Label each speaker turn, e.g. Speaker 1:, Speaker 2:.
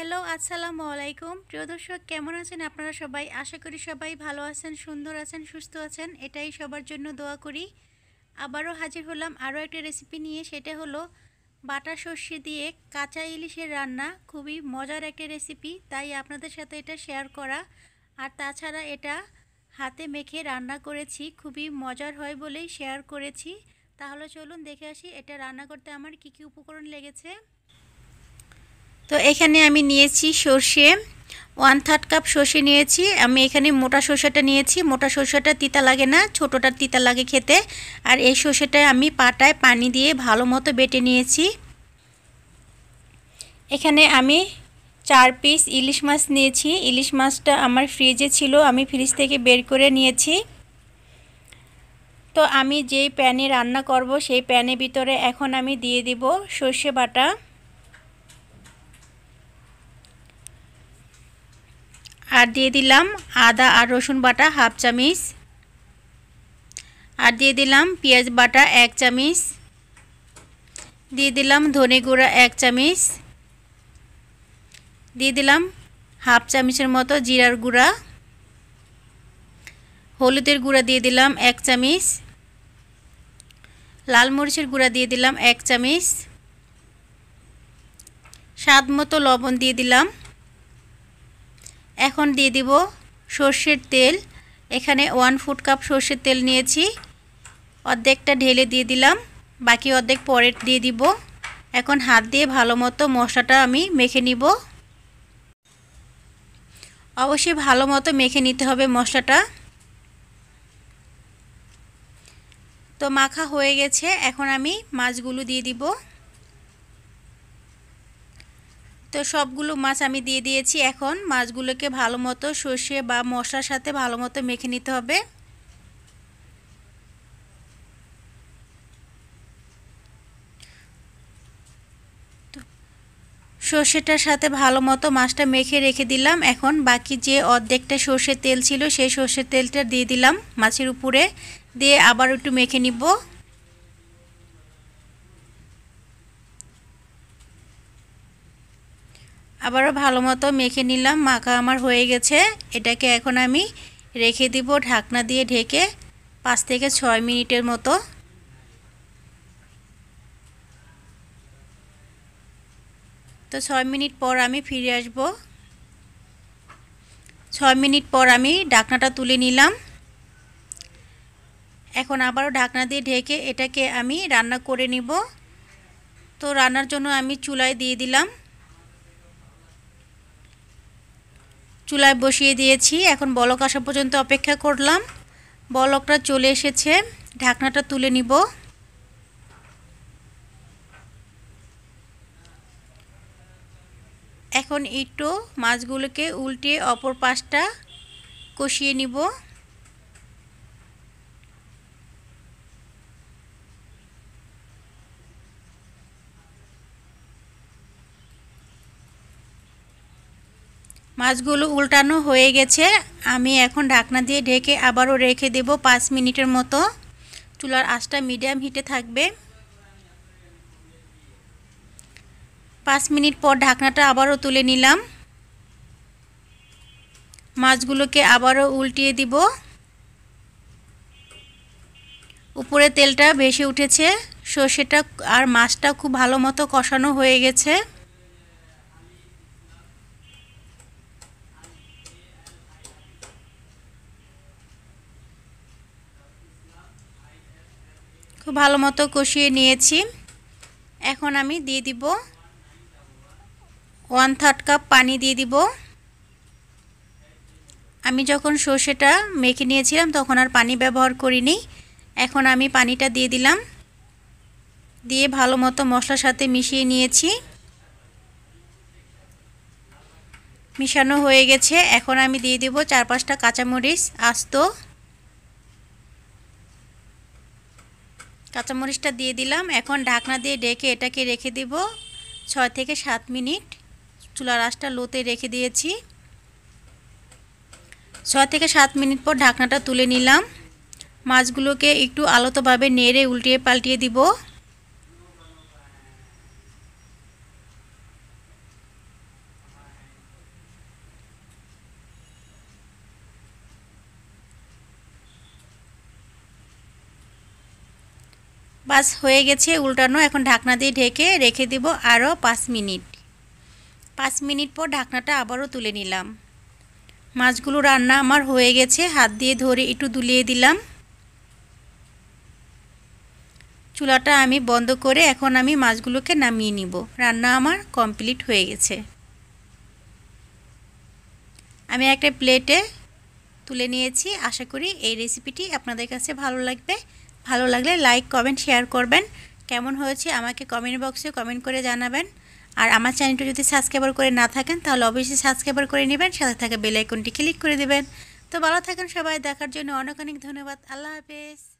Speaker 1: hello আসসালামু আলাইকুম প্রিয় দর্শক কেমন আছেন আপনারা সবাই আশা করি সবাই ভালো আছেন সুন্দর আছেন সুস্থ আছেন এটাই সবার জন্য দোয়া করি আবারও হাজির হলাম আরও একটা রেসিপি নিয়ে সেটা হলো বাটা সর্ষে দিয়ে কাঁচা ইলিশের রান্না খুবই মজার একটা রেসিপি তাই আপনাদের সাথে এটা শেয়ার করা আর তাছাড়া এটা হাতে মেখে রান্না করেছি খুবই মজার হয় বলেই শেয়ার করেছি তাহলে চলুন দেখে আসি এটা রান্না করতে আমার কী কী উপকরণ লেগেছে তো এখানে আমি নিয়েছি সর্ষে ওয়ান থার্ড কাপ সর্ষে নিয়েছি আমি এখানে মোটা সর্ষেটা নিয়েছি মোটা সর্ষেটা তিতা লাগে না ছোটোটার তিতা লাগে খেতে আর এই সর্ষেটা আমি পাটায় পানি দিয়ে ভালো মতো বেটে নিয়েছি এখানে আমি চার পিস ইলিশ মাছ নিয়েছি ইলিশ মাছটা আমার ফ্রিজে ছিল আমি ফ্রিজ থেকে বের করে নিয়েছি তো আমি যেই প্যানে রান্না করব সেই প্যানের ভিতরে এখন আমি দিয়ে দিব সর্ষে বাটা আর দিয়ে দিলাম আদা আর রসুন বাটা হাফ চামিচ আর দিয়ে দিলাম পেঁয়াজ বাটা এক চামিচ দিয়ে দিলাম ধনে গুঁড়া এক চামিচ দিয়ে দিলাম হাফ চামিচের মতো জিরার গুঁড়া হলুদের গুঁড়া দিয়ে দিলাম এক চামিচ লাল মরিচের গুঁড়া দিয়ে দিলাম এক চামিচ স্বাদ মতো লবণ দিয়ে দিলাম এখন দিয়ে দিব সর্ষের তেল এখানে ওয়ান ফুট কাপ সর্ষের তেল নিয়েছি অর্ধেকটা ঢেলে দিয়ে দিলাম বাকি অর্ধেক পরে দিয়ে দিব এখন হাত দিয়ে ভালো মতো মশলাটা আমি মেখে নিব অবশ্যই ভালো মতো মেখে নিতে হবে মশলাটা তো মাখা হয়ে গেছে এখন আমি মাছগুলো দিয়ে দিব তো সবগুলো মাছ আমি দিয়ে দিয়েছি এখন মাছগুলোকে ভালো মতো সর্ষে বা মশলার সাথে ভালো মতো মেখে নিতে হবে সর্ষেটার সাথে ভালো মতো মাছটা মেখে রেখে দিলাম এখন বাকি যে অর্ধেকটা সর্ষের তেল ছিল সেই সর্ষের তেলটা দিয়ে দিলাম মাছের উপরে দিয়ে আবার একটু মেখে নিব আবারও ভালো মতো মেখে নিলাম মাখা আমার হয়ে গেছে এটাকে এখন আমি রেখে দিব ঢাকনা দিয়ে ঢেকে পাঁচ থেকে ছয় মিনিটের মতো তো ছয় মিনিট পর আমি ফিরে আসব ছয় মিনিট পর আমি ঢাকনাটা তুলে নিলাম এখন আবারও ঢাকনা দিয়ে ঢেকে এটাকে আমি রান্না করে নিব তো রান্নার জন্য আমি চুলায় দিয়ে দিলাম চুলায় বসিয়ে দিয়েছি এখন বলক আসা পর্যন্ত অপেক্ষা করলাম বলকটা চলে এসেছে ঢাকনাটা তুলে নিব এখন একটু মাছগুলোকে উল্টে অপর পাশটা কষিয়ে নিব মাছগুলো উল্টানো হয়ে গেছে আমি এখন ঢাকনা দিয়ে ঢেকে আবারও রেখে দেব পাঁচ মিনিটের মতো চুলার আঁচটা মিডিয়াম হিটে থাকবে পাঁচ মিনিট পর ঢাকনাটা আবারও তুলে নিলাম মাছগুলোকে আবারও উল্টিয়ে দিব উপরে তেলটা বেশি উঠেছে সর্ষেটা আর মাছটা খুব ভালো মতো কষানো হয়ে গেছে খুব ভালো মতো কষিয়ে নিয়েছি এখন আমি দিয়ে দিব ওয়ান থার্ড কাপ পানি দিয়ে দিব আমি যখন সর্ষেটা মেখে নিয়েছিলাম তখন আর পানি ব্যবহার করিনি এখন আমি পানিটা দিয়ে দিলাম দিয়ে ভালো মতো মশলার সাথে মিশিয়ে নিয়েছি মিশানো হয়ে গেছে এখন আমি দিয়ে দেব চার পাঁচটা কাঁচামরিচ আস্ত কাঁচামরিচটা দিয়ে দিলাম এখন ঢাকনা দিয়ে ডেকে এটাকে রেখে দিব ছয় থেকে সাত মিনিট চুলার আঁচটা লোতে রেখে দিয়েছি ছয় থেকে সাত মিনিট পর ঢাকনাটা তুলে নিলাম মাছগুলোকে একটু আলতোভাবে নেড়ে উল্টিয়ে পাল্টিয়ে দিব বাস হয়ে গেছে উল্টানো এখন ঢাকনা দিয়ে ঢেকে রেখে দিব আরও পাঁচ মিনিট পাঁচ মিনিট পর ঢাকনাটা আবারও তুলে নিলাম মাছগুলো রান্না আমার হয়ে গেছে হাত দিয়ে ধরে একটু দুলিয়ে দিলাম চুলাটা আমি বন্ধ করে এখন আমি মাছগুলোকে নামিয়ে নিব রান্না আমার কমপ্লিট হয়ে গেছে আমি একটা প্লেটে তুলে নিয়েছি আশা করি এই রেসিপিটি আপনাদের কাছে ভালো লাগবে ভালো লাগলে লাইক কমেন্ট শেয়ার করবেন কেমন হয়েছে আমাকে কমেন্ট বক্সে কমেন্ট করে জানাবেন আর আমার চ্যানেলটা যদি সাবস্ক্রাইবার করে না থাকেন তাহলে অবশ্যই সাবস্ক্রাইবার করে নেবেন সাথে থাকে বেলাইকনটি ক্লিক করে দেবেন তো ভালো থাকেন সবাই দেখার জন্য অনেক অনেক ধন্যবাদ আল্লাহ হাফেজ